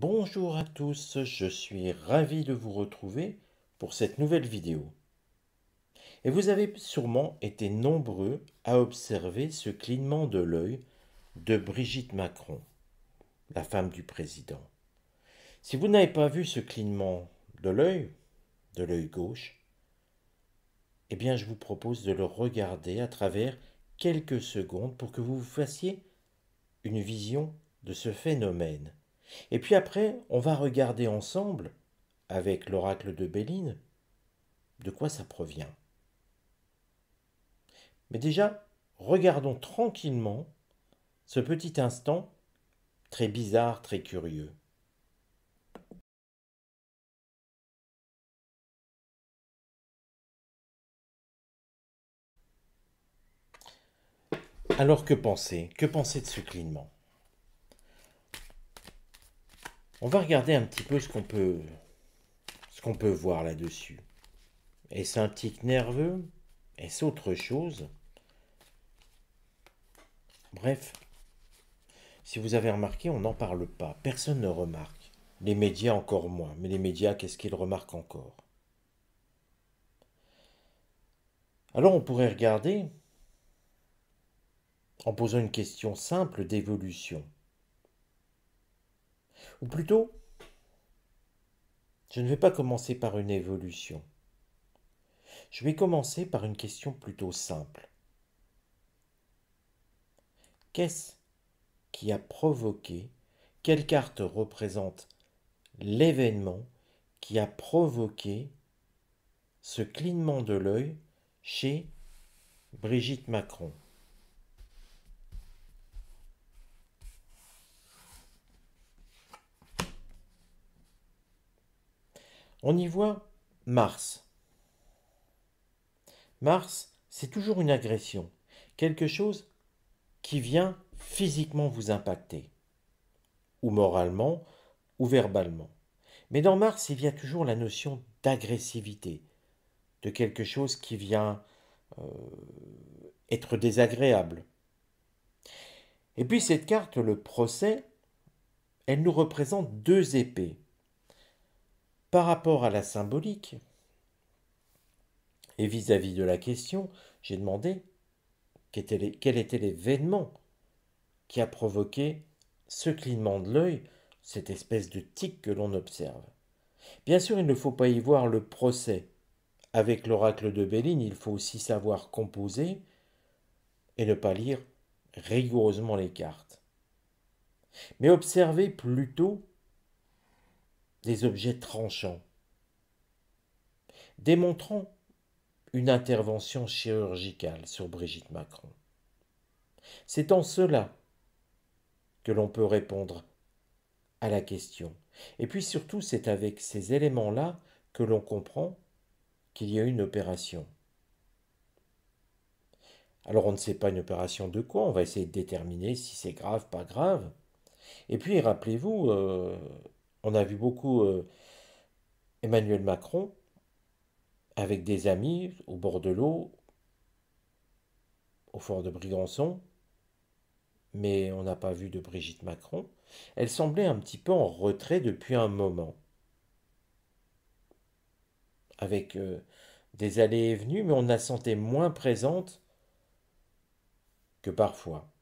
Bonjour à tous, je suis ravi de vous retrouver pour cette nouvelle vidéo. Et vous avez sûrement été nombreux à observer ce clignement de l'œil de Brigitte Macron, la femme du président. Si vous n'avez pas vu ce clignement de l'œil, de l'œil gauche, eh bien je vous propose de le regarder à travers quelques secondes pour que vous vous fassiez une vision de ce phénomène et puis après, on va regarder ensemble, avec l'oracle de Béline, de quoi ça provient. Mais déjà, regardons tranquillement ce petit instant très bizarre, très curieux. Alors que penser Que penser de ce clignement on va regarder un petit peu ce qu'on peut, ce qu'on peut voir là-dessus. Est-ce un tic nerveux Est-ce autre chose Bref, si vous avez remarqué, on n'en parle pas. Personne ne remarque. Les médias encore moins. Mais les médias, qu'est-ce qu'ils remarquent encore Alors on pourrait regarder en posant une question simple d'évolution. Ou plutôt, je ne vais pas commencer par une évolution. Je vais commencer par une question plutôt simple. Qu'est-ce qui a provoqué, quelle carte représente l'événement qui a provoqué ce clignement de l'œil chez Brigitte Macron on y voit Mars. Mars, c'est toujours une agression, quelque chose qui vient physiquement vous impacter, ou moralement, ou verbalement. Mais dans Mars, il y a toujours la notion d'agressivité, de quelque chose qui vient euh, être désagréable. Et puis cette carte, le procès, elle nous représente deux épées par rapport à la symbolique et vis-à-vis de la question, j'ai demandé quel était l'événement qui a provoqué ce clignement de l'œil, cette espèce de tic que l'on observe. Bien sûr, il ne faut pas y voir le procès. Avec l'oracle de Béline, il faut aussi savoir composer et ne pas lire rigoureusement les cartes. Mais observer plutôt des objets tranchants, démontrant une intervention chirurgicale sur Brigitte Macron. C'est en cela que l'on peut répondre à la question. Et puis surtout, c'est avec ces éléments-là que l'on comprend qu'il y a une opération. Alors on ne sait pas une opération de quoi, on va essayer de déterminer si c'est grave, pas grave. Et puis rappelez-vous, euh, on a vu beaucoup euh, Emmanuel Macron avec des amis au bord de l'eau, au fort de Brigançon, mais on n'a pas vu de Brigitte Macron. Elle semblait un petit peu en retrait depuis un moment, avec euh, des allées et venues, mais on la sentait moins présente que parfois.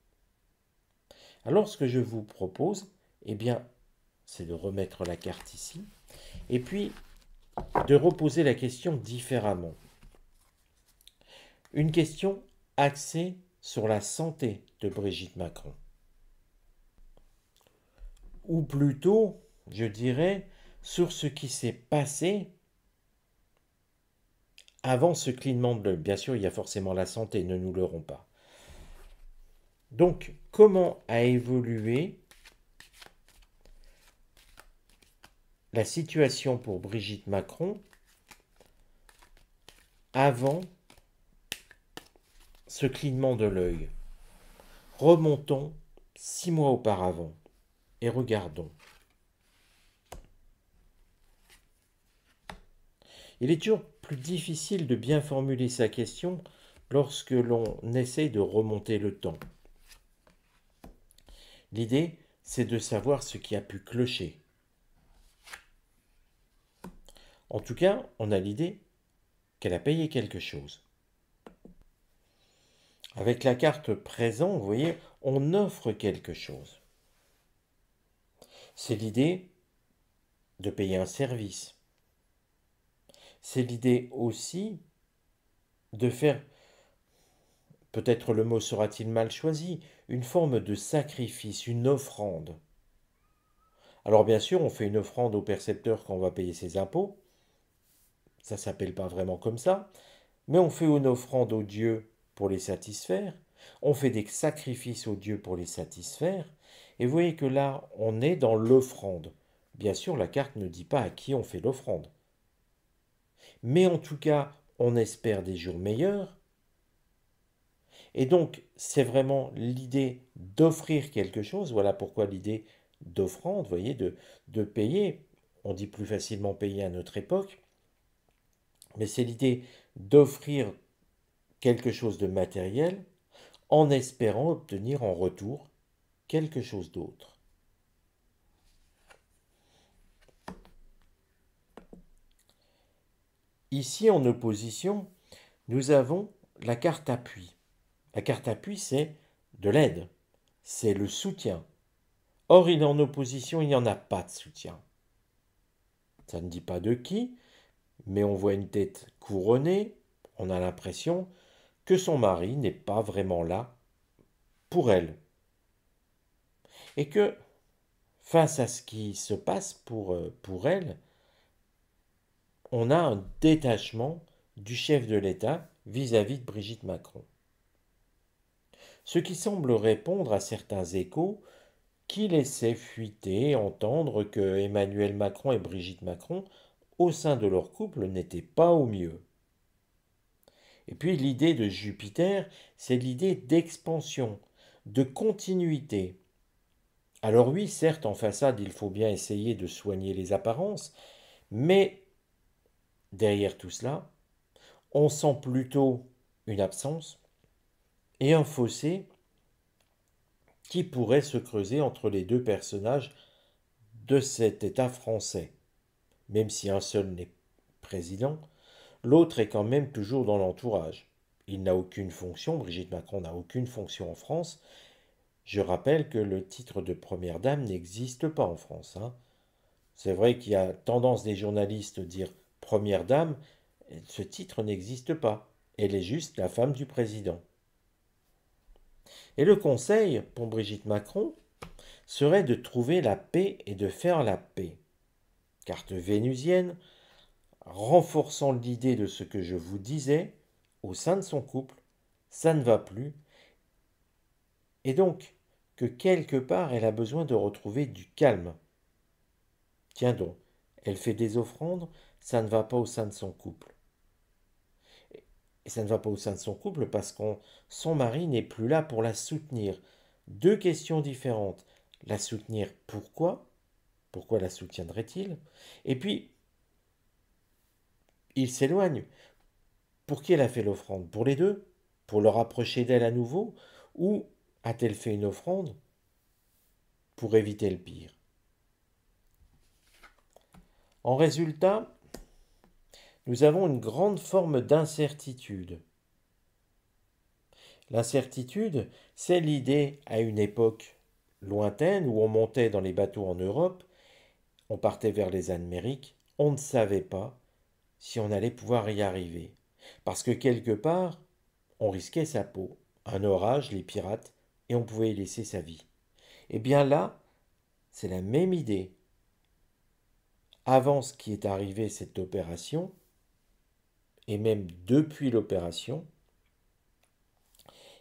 Alors ce que je vous propose, eh bien, c'est de remettre la carte ici, et puis de reposer la question différemment. Une question axée sur la santé de Brigitte Macron. Ou plutôt, je dirais, sur ce qui s'est passé avant ce clignement de l'œil. Bien sûr, il y a forcément la santé, ne nous leurrons pas. Donc, comment a évolué la situation pour Brigitte Macron avant ce clignement de l'œil. Remontons six mois auparavant et regardons. Il est toujours plus difficile de bien formuler sa question lorsque l'on essaye de remonter le temps. L'idée, c'est de savoir ce qui a pu clocher. En tout cas, on a l'idée qu'elle a payé quelque chose. Avec la carte présent, vous voyez, on offre quelque chose. C'est l'idée de payer un service. C'est l'idée aussi de faire, peut-être le mot sera-t-il mal choisi, une forme de sacrifice, une offrande. Alors bien sûr, on fait une offrande au percepteur quand on va payer ses impôts, ça s'appelle pas vraiment comme ça, mais on fait une offrande aux dieux pour les satisfaire, on fait des sacrifices aux dieux pour les satisfaire, et vous voyez que là, on est dans l'offrande. Bien sûr, la carte ne dit pas à qui on fait l'offrande. Mais en tout cas, on espère des jours meilleurs. Et donc, c'est vraiment l'idée d'offrir quelque chose. Voilà pourquoi l'idée d'offrande, vous voyez, de payer. On dit plus facilement payer à notre époque. Mais c'est l'idée d'offrir quelque chose de matériel en espérant obtenir en retour quelque chose d'autre. Ici, en opposition, nous avons la carte appui. La carte appui, c'est de l'aide, c'est le soutien. Or, il est en opposition, il n'y en a pas de soutien. Ça ne dit pas de qui, mais on voit une tête couronnée, on a l'impression que son mari n'est pas vraiment là pour elle. Et que, face à ce qui se passe euh, pour, elle, on a un détachement du chef de l'État vis-à-vis de Brigitte Macron. Ce qui semble répondre à certains échos qui laissaient fuiter entendre que Emmanuel Macron et Brigitte Macron au sein de leur couple n'était pas au mieux. Et puis l'idée de Jupiter, c'est l'idée d'expansion, de continuité. Alors oui, certes, en façade, il faut bien essayer de soigner les apparences, mais derrière tout cela, on sent plutôt une absence et un fossé qui pourrait se creuser entre les deux personnages de cet État français même si un seul n'est président, l'autre est quand même toujours dans l'entourage. Il n'a aucune fonction, Brigitte Macron n'a aucune fonction en France. Je rappelle que le titre de première dame n'existe pas en France. Hein. C'est vrai qu'il y a tendance des journalistes à dire première dame, ce titre n'existe pas. Elle est juste la femme du président. Et le conseil pour Brigitte Macron serait de trouver la paix et de faire la paix carte vénusienne, renforçant l'idée de ce que je vous disais, au sein de son couple, ça ne va plus, et donc que quelque part elle a besoin de retrouver du calme. Tiens donc, elle fait des offrandes, ça ne va pas au sein de son couple. Et ça ne va pas au sein de son couple parce que son mari n'est plus là pour la soutenir. Deux questions différentes. La soutenir pourquoi pourquoi la soutiendrait-il Et puis, il s'éloigne. Pour qui elle a fait l'offrande Pour les deux Pour le rapprocher d'elle à nouveau Ou a-t-elle fait une offrande pour éviter le pire En résultat, nous avons une grande forme d'incertitude. L'incertitude, c'est l'idée à une époque lointaine où on montait dans les bateaux en Europe on partait vers les Amériques, on ne savait pas si on allait pouvoir y arriver. Parce que quelque part, on risquait sa peau, un orage, les pirates, et on pouvait y laisser sa vie. Eh bien là, c'est la même idée. Avant ce qui est arrivé, cette opération, et même depuis l'opération,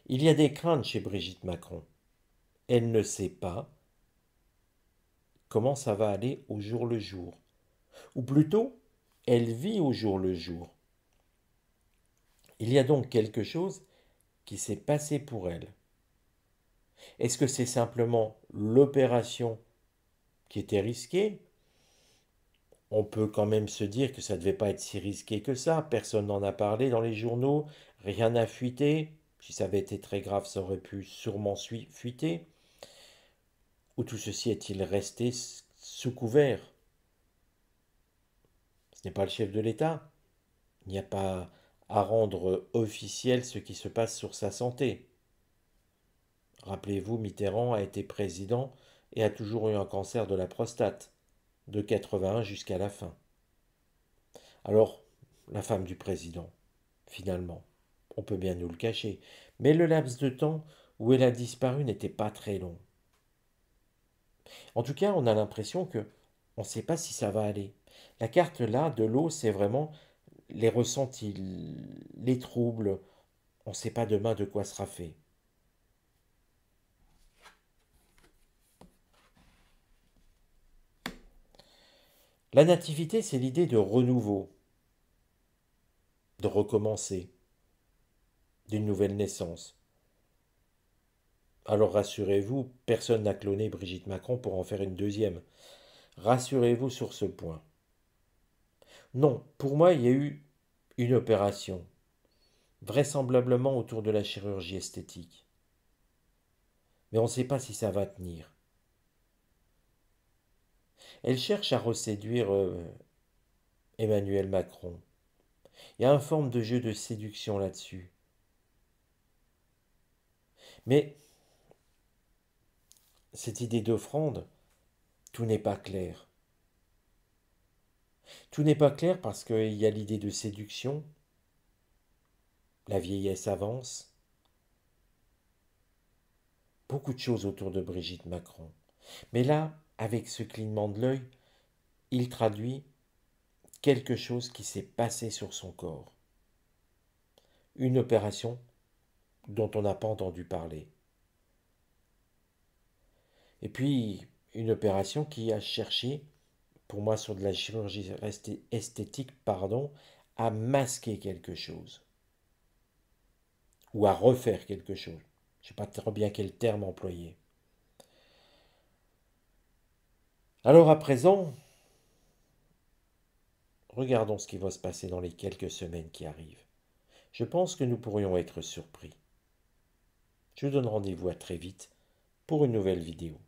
il y a des craintes chez Brigitte Macron. Elle ne sait pas comment ça va aller au jour le jour. Ou plutôt, elle vit au jour le jour. Il y a donc quelque chose qui s'est passé pour elle. Est-ce que c'est simplement l'opération qui était risquée On peut quand même se dire que ça ne devait pas être si risqué que ça. Personne n'en a parlé dans les journaux, rien n'a fuité. Si ça avait été très grave, ça aurait pu sûrement fuiter. Ou tout ceci est-il resté sous couvert Ce n'est pas le chef de l'État. Il n'y a pas à rendre officiel ce qui se passe sur sa santé. Rappelez-vous, Mitterrand a été président et a toujours eu un cancer de la prostate, de 81 jusqu'à la fin. Alors, la femme du président, finalement, on peut bien nous le cacher, mais le laps de temps où elle a disparu n'était pas très long. En tout cas, on a l'impression que on ne sait pas si ça va aller. La carte là de l'eau, c'est vraiment les ressentis, les troubles. On ne sait pas demain de quoi sera fait. La nativité, c'est l'idée de renouveau, de recommencer, d'une nouvelle naissance. Alors rassurez-vous, personne n'a cloné Brigitte Macron pour en faire une deuxième. Rassurez-vous sur ce point. Non, pour moi, il y a eu une opération, vraisemblablement autour de la chirurgie esthétique. Mais on ne sait pas si ça va tenir. Elle cherche à reséduire euh, Emmanuel Macron. Il y a une forme de jeu de séduction là-dessus. Mais cette idée d'offrande, tout n'est pas clair. Tout n'est pas clair parce qu'il y a l'idée de séduction, la vieillesse avance, beaucoup de choses autour de Brigitte Macron. Mais là, avec ce clignement de l'œil, il traduit quelque chose qui s'est passé sur son corps. Une opération dont on n'a pas entendu parler. Et puis, une opération qui a cherché, pour moi sur de la chirurgie esthétique, pardon, à masquer quelque chose. Ou à refaire quelque chose. Je ne sais pas trop bien quel terme employer. Alors à présent, regardons ce qui va se passer dans les quelques semaines qui arrivent. Je pense que nous pourrions être surpris. Je vous donne rendez-vous à très vite pour une nouvelle vidéo.